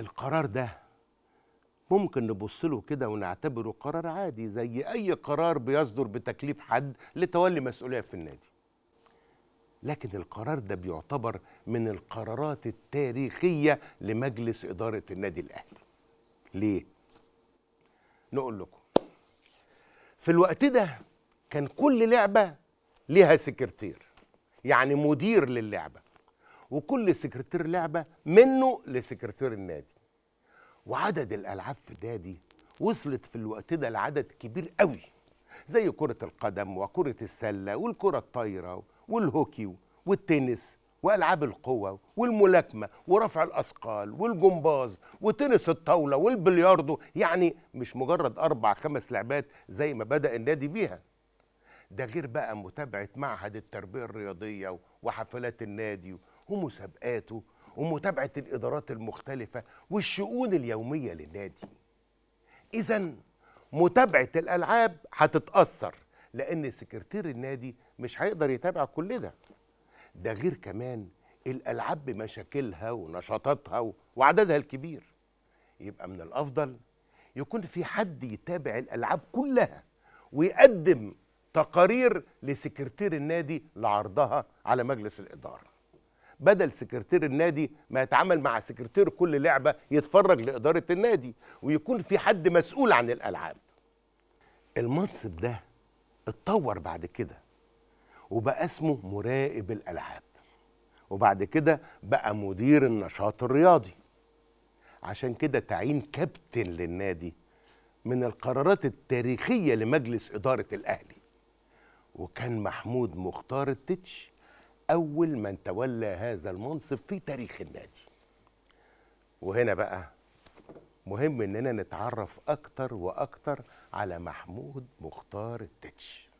القرار ده ممكن نبص له كده ونعتبره قرار عادي زي اي قرار بيصدر بتكليف حد لتولي مسؤوليه في النادي لكن القرار ده بيعتبر من القرارات التاريخيه لمجلس اداره النادي الاهلي ليه نقول لكم في الوقت ده كان كل لعبه ليها سكرتير يعني مدير للعبه وكل سكرتير لعبه منه لسكرتير النادي وعدد الالعاب في النادي وصلت في الوقت ده لعدد كبير قوي زي كره القدم وكره السله والكره الطايره والهوكي والتنس والعاب القوه والملاكمه ورفع الاثقال والجمباز وتنس الطاوله والبلياردو يعني مش مجرد اربع خمس لعبات زي ما بدا النادي بيها ده غير بقى متابعه معهد التربيه الرياضيه وحفلات النادي ومسابقاته ومتابعة الإدارات المختلفة والشؤون اليومية للنادي إذا متابعة الألعاب هتتأثر لأن سكرتير النادي مش هيقدر يتابع كل ده ده غير كمان الألعاب بمشاكلها ونشاطاتها وعددها الكبير يبقى من الأفضل يكون في حد يتابع الألعاب كلها ويقدم تقارير لسكرتير النادي لعرضها على مجلس الإدارة بدل سكرتير النادي ما يتعامل مع سكرتير كل لعبه يتفرج لاداره النادي ويكون في حد مسؤول عن الالعاب المنصب ده اتطور بعد كده وبقى اسمه مراقب الالعاب وبعد كده بقى مدير النشاط الرياضي عشان كده تعيين كابتن للنادي من القرارات التاريخيه لمجلس اداره الاهلي وكان محمود مختار التتش أول من تولى هذا المنصب في تاريخ النادي وهنا بقى مهم إننا نتعرف أكتر وأكتر على محمود مختار التتش